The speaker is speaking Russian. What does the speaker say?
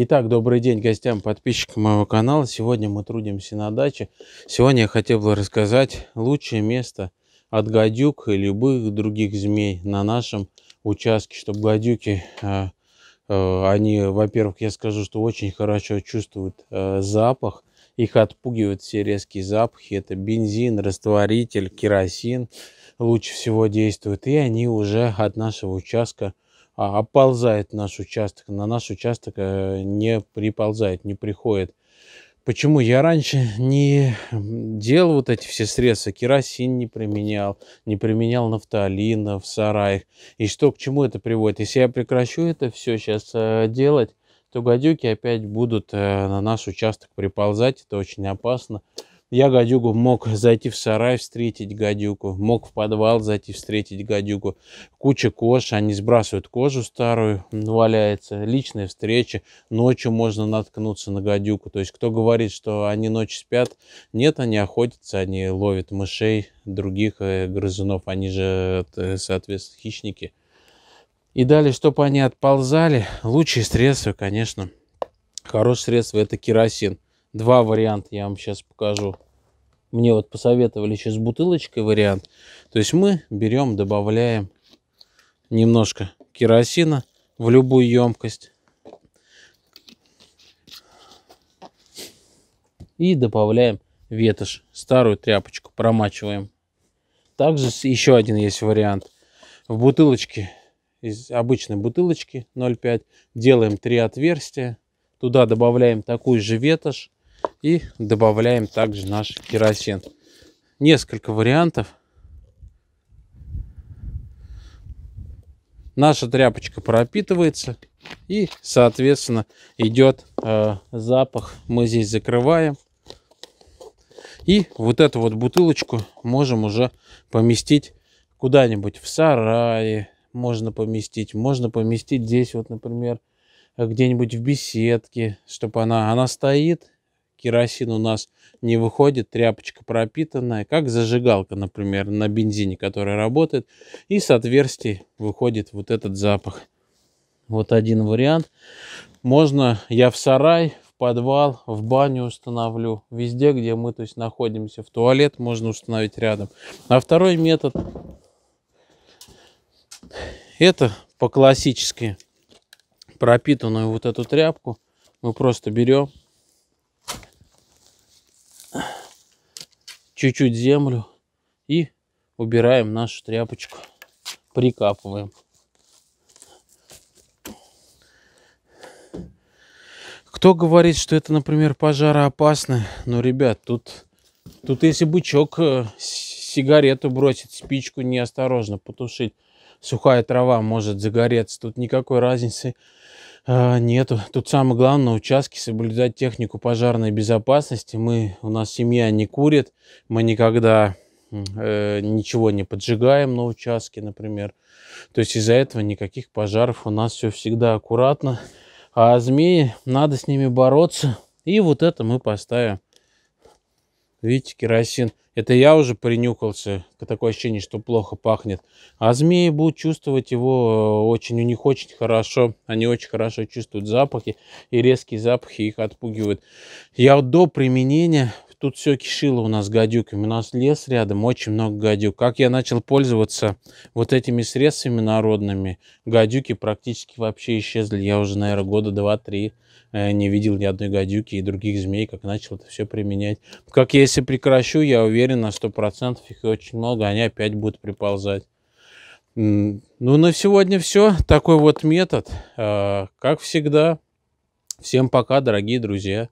Итак, добрый день гостям, подписчикам моего канала. Сегодня мы трудимся на даче. Сегодня я хотел бы рассказать лучшее место от гадюк и любых других змей на нашем участке, чтобы гадюки, а, а, они, во-первых, я скажу, что очень хорошо чувствуют а, запах, их отпугивают все резкие запахи. Это бензин, растворитель, керосин лучше всего действуют, И они уже от нашего участка а, оползает наш участок, на наш участок э, не приползает, не приходит. Почему я раньше не делал вот эти все средства, керосин не применял, не применял нафталина э, в сараях. И что к чему это приводит? Если я прекращу это все сейчас э, делать, то гадюки опять будут на наш участок приползать, это очень опасно. Я гадюку мог зайти в сарай, встретить гадюку, мог в подвал зайти, встретить гадюку. Куча кож, они сбрасывают кожу старую, валяется. Личная встреча. ночью можно наткнуться на гадюку. То есть кто говорит, что они ночью спят, нет, они охотятся, они ловят мышей, других э, грызунов, они же, э, соответственно, хищники. И далее, чтобы они отползали, лучшие средства, конечно, хорошее средство – это керосин Два варианта я вам сейчас покажу. Мне вот посоветовали сейчас бутылочкой вариант. То есть мы берем, добавляем немножко керосина в любую емкость. И добавляем ветошь, старую тряпочку промачиваем. Также еще один есть вариант. В бутылочке, из обычной бутылочки 0,5, делаем три отверстия. Туда добавляем такую же ветошь и добавляем также наш керосин. Несколько вариантов. Наша тряпочка пропитывается и, соответственно, идет э, запах. Мы здесь закрываем. И вот эту вот бутылочку можем уже поместить куда-нибудь в сарае. Можно поместить. Можно поместить здесь вот, например, где-нибудь в беседке, чтобы она, она стоит керосин у нас не выходит, тряпочка пропитанная, как зажигалка, например, на бензине, которая работает, и с отверстий выходит вот этот запах. Вот один вариант. Можно я в сарай, в подвал, в баню установлю, везде, где мы то есть, находимся, в туалет можно установить рядом. А второй метод это по классически пропитанную вот эту тряпку мы просто берем чуть-чуть землю и убираем нашу тряпочку, прикапываем. Кто говорит, что это, например, пожароопасно? Ну, ребят, тут, тут если бычок э, сигарету бросит, спичку неосторожно потушить, сухая трава может загореться. Тут никакой разницы а, нету. Тут самое главное на участке соблюдать технику пожарной безопасности. Мы, у нас семья не курит, мы никогда э, ничего не поджигаем на участке, например. То есть из-за этого никаких пожаров у нас все всегда аккуратно. А змеи, надо с ними бороться. И вот это мы поставим. Видите, керосин. Это я уже принюхался, такое ощущение, что плохо пахнет. А змеи будут чувствовать его э, очень, у них очень хорошо, они очень хорошо чувствуют запахи, и резкие запахи их отпугивают. Я до применения тут все кишило у нас гадюками. У нас лес рядом, очень много гадюк. Как я начал пользоваться вот этими средствами народными, гадюки практически вообще исчезли. Я уже, наверное, года два-три э, не видел ни одной гадюки и других змей, как начал это все применять. Как я если прекращу, я уверен на 100%, их очень много, они опять будут приползать. Ну, на сегодня все. Такой вот метод. А, как всегда. Всем пока, дорогие друзья.